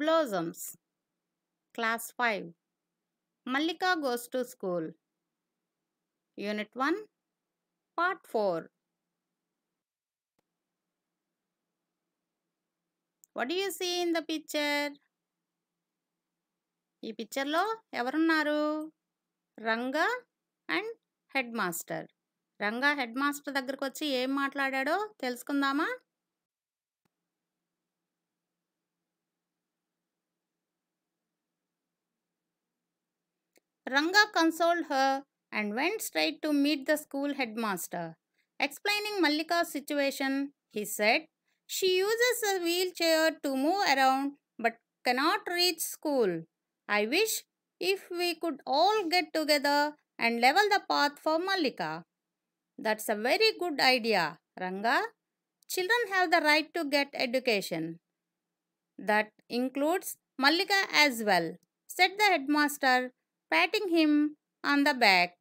Blossoms class five Mallika goes to school unit one part four what you see in the picture ఈ పిక్చర్లో ఎవరున్నారు Ranga and head master Ranga head master దగ్గరకు వచ్చి ఏం మాట్లాడాడో తెలుసుకుందామా Ranga consoled her and went straight to meet the school headmaster. Explaining Mallika's situation, he said, She uses a wheelchair to move around but cannot reach school. I wish if we could all get together and level the path for Mallika. That's a very good idea, Ranga. Children have the right to get education. That includes Mallika as well, said the headmaster patting him on the back.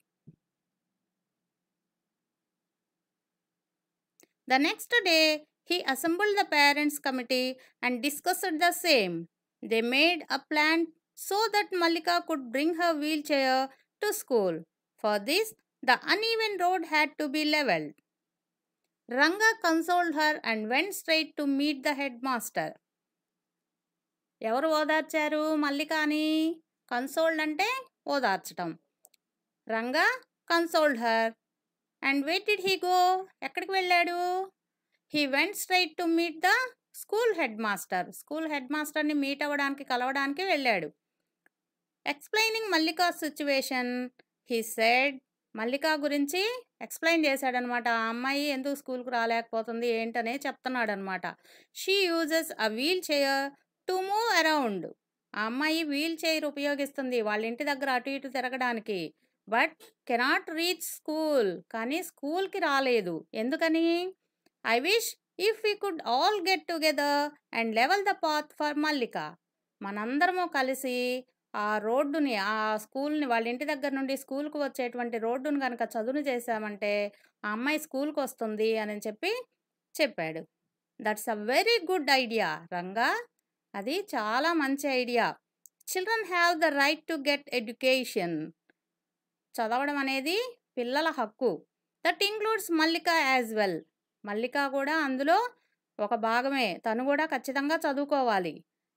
The next day, he assembled the parents' committee and discussed the same. They made a plan so that Malika could bring her wheelchair to school. For this, the uneven road had to be leveled. Ranga consoled her and went straight to meet the headmaster. ఎవరు ఓదార్చారు మల్లికాని consoled అంటే ఓదార్చటం Ranga consoled her and where did he go ఎక్కడికి వెళ్ళాడు he went straight to meet the school head master school head మాస్టర్ని meet అవ్వడానికి కలవడానికి వెళ్ళాడు explaining Mallika situation he said Mallika గురించి ఎక్స్ప్లెయిన్ చేశాడనమాట ఆ అమ్మాయి ఎందుకు స్కూల్కి రాలేకపోతుంది ఏంటనే చెప్తున్నాడనమాట she uses a wheel chair to move around ఆ అమ్మాయి వీల్ చైర్ ఉపయోగిస్తుంది వాళ్ళ ఇంటి దగ్గర అటు ఇటు తిరగడానికి బట్ కెనాట్ రీచ్ స్కూల్ కానీ స్కూల్కి రాలేదు ఎందుకని I wish if you could all get together and level the path for Mallika మనందరము కలిసి ఆ రోడ్డుని ఆ స్కూల్ని వాళ్ళ ఇంటి దగ్గర నుండి స్కూల్కు వచ్చేటువంటి రోడ్డును కనుక చదును చేశామంటే ఆ అమ్మాయి స్కూల్కి వస్తుంది అని చెప్పి చెప్పాడు that's a very good idea Ranga అది చాలా మంచి idea children have the right to get education చదవడం అనేది పిల్లల హక్కు that includes Mallika as well Mallika కూడా అందులో ఒక భాగమే తను కూడా ఖచ్చితంగా చదువుకోవాలి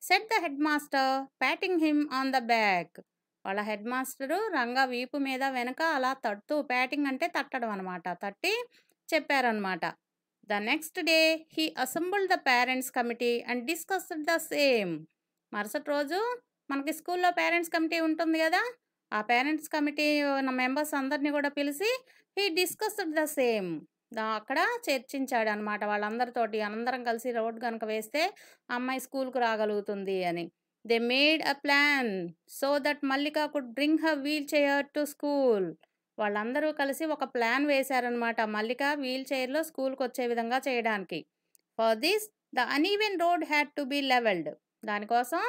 set the head master patting him on the back వాళ్ళ హెడ్ మాస్టరు రంగ వీపు మీద వెనక అలా తట్టు ప్యాటింగ్ అంటే తట్టడం అనమాట తట్టి చెప్పారనమాట the next day he assemble the parents committee and discuss the same మరుసటి రోజు మనకి స్కూల్లో పేరెంట్స్ కమిటీ ఉంటుంది కదా ఆ పేరెంట్స్ కమిటీ ఉన్న మెంబర్స్ అందరినీ కూడా పిలిచి హీ డిస్కస్ ద సేమ్ అక్కడ చర్చించాడు అనమాట వాళ్ళందరితోటి అందరం కలిసి రోడ్ కనుక వేస్తే అమ్మాయి స్కూల్కు రాగలుగుతుంది అని they made a plan so that Mallika could bring హ వీల్ చైర్ టు స్కూల్ వాళ్ళందరూ కలిసి ఒక ప్లాన్ వేశారనమాట మల్లిక వీల్ చైర్లో స్కూల్కి వచ్చే విధంగా చేయడానికి for this the uneven road had to be levelled దానికోసం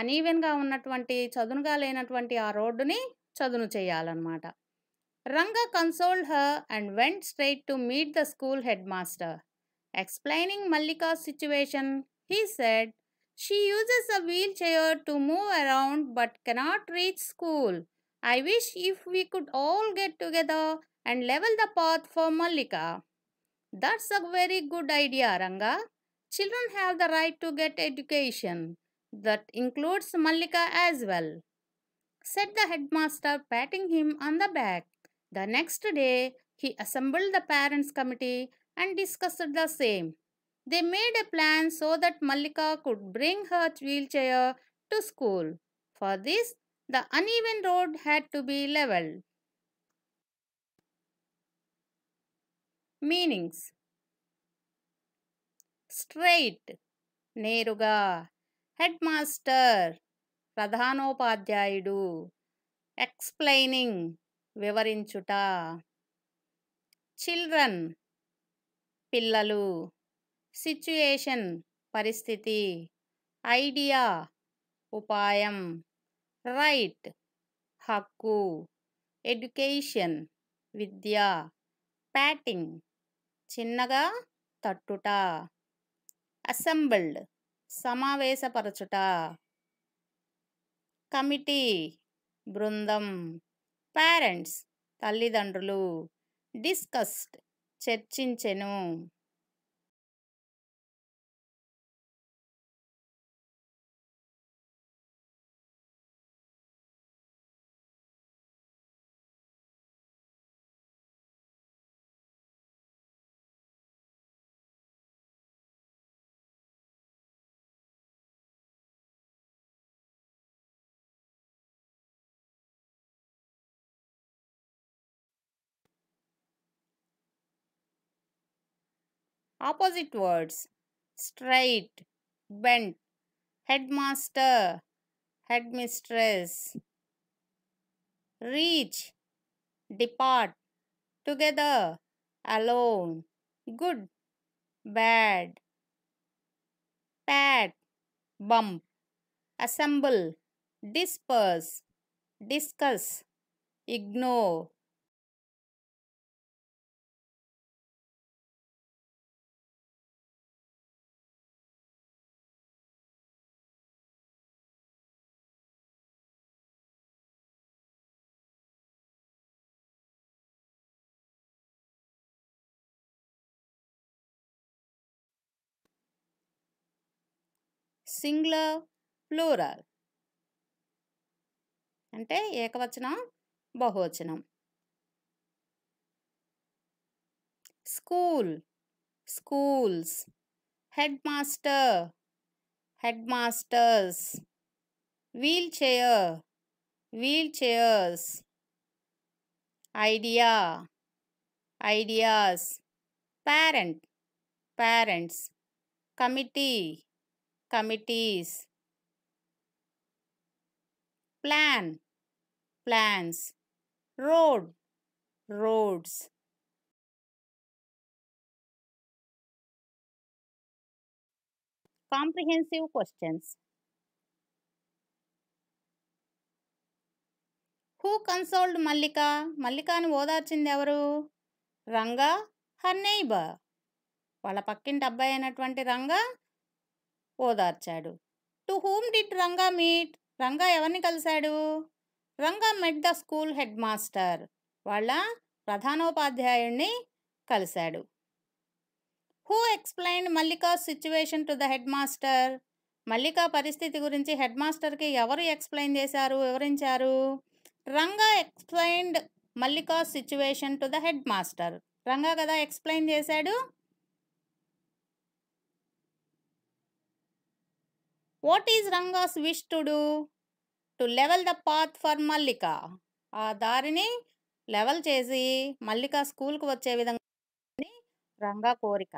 అనీవెన్గా ఉన్నటువంటి చదునుగా లేనటువంటి ఆ రోడ్డుని చదును చేయాలన్నమాట Ranga consoled her and went straight to meet the school head master explaining Mallika situation he said she uses a wheel chair to move around but cannot reach school I wish if we could all get together and level the path for Mallika. That's a very good idea, Ranga. Children have the right to get education. That includes Mallika as well, said the headmaster, patting him on the back. The next day, he assembled the parents' committee and discussed the same. They made a plan so that Mallika could bring her wheelchair to school. For this, The uneven road had to be leveled. Meanings straight నేరుగా head master ప్రధానోపాధ్యాయుడు explaining వివరించుట children పిల్లలు situation పరిస్థితి idea ఉపాయం right హక్కు education విద్య patting చిన్నగా తట్టుట అసెంబ్ల్డ్ సమావేశపరచుట కమిటీ బృందం పేరెంట్స్ తల్లిదండ్రులు డిస్కస్డ్ చర్చించెను Opposite words straight, bent, headmaster, headmistress, reach, depart, together, alone, good, bad, pat, bump, assemble, disperse, discuss, ignore, singular plural అంటే ఏకవచనం బహువచనం school schools head master head masters wheel chair wheel chairs idea ideas parent parents committee committees plan plans road roads comprehensive questions who consoled Mallika మల్లికాను ఓదార్చింది ఎవరు Ranga her neighbour వాళ్ళ పక్కింటి అబ్బాయి అయినటువంటి రంగా ఓదార్చాడు to whom did Ranga meet Ranga ఎవరిని కలిశాడు Ranga met the school head master వాళ్ళ ప్రధానోపాధ్యాయుడిని కలిశాడు who explain Mallika situation to the head master Mallika పరిస్థితి గురించి హెడ్ మాస్టర్కి ఎవరు ఎక్స్ప్లెయిన్ చేశారు వివరించారు Ranga explained Mallika situation to the head master Ranga కదా ఎక్స్ప్లెయిన్ చేశాడు what is Ranga's wish to do to level the path for Mallika ఆ దారిని లెవెల్ చేసి మల్లిక స్కూల్కి వచ్చే విధంగా రంగా కోరిక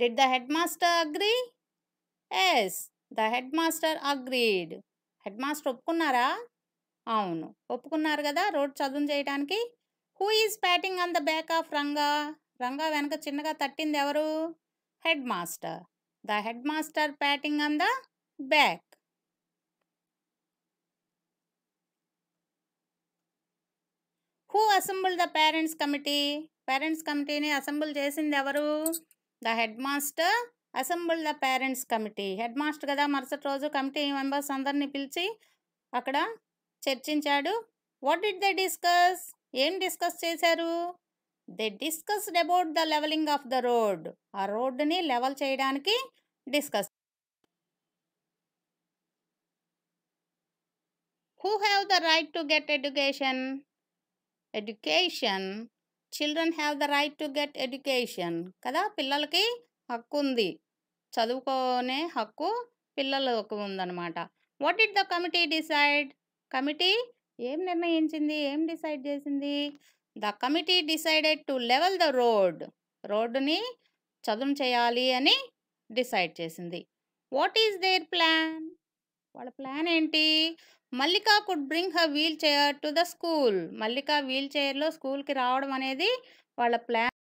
did the head master agree yes the head master agreed head master ఒప్పుకున్నారా అవును ఒప్పుకున్నారు కదా రోడ్ చదువు చేయడానికి who is batting on the back of Ranga Ranga వెనక చిన్నగా తట్టింది ఎవరు head master the head master patting on the back who assemble the parents committee parents కమిటీని అసెంబుల్ చేసింది ఎవరు the head master assemble the parents committee head master కదా మరుసటి రోజు కమిటీ మెంబర్స్ అందరినీ పిలిచి అక్కడ చర్చించాడు వాట్ డిడ్ ద డిస్కస్ ఏం డిస్కస్ చేశారు they discussed about the levelling of the road ఆ రోడ్డుని లెవెల్ చేయడానికి discuss who have the right to get education education children have the right to get education కదా పిల్లలకి హక్కు ఉంది చదువుకునే హక్కు పిల్లలకు ఉందన్నమాట what it the committee decide committee ఏం నిర్ణయించింది ఏం డిసైడ్ చేసింది the committee decided to level the road రోడ్డుని చదును చేయాలి అని డిసైడ్ చేసింది వాట్ ఈజ్ దేర్ ప్లాన్ వాళ్ళ ప్లాన్ ఏంటి మల్లిక కుడ్ బ్రింగ్ హ wheel chair to the school Mallika wheel చైర్లో స్కూల్కి రావడం అనేది వాళ్ళ ప్లాన్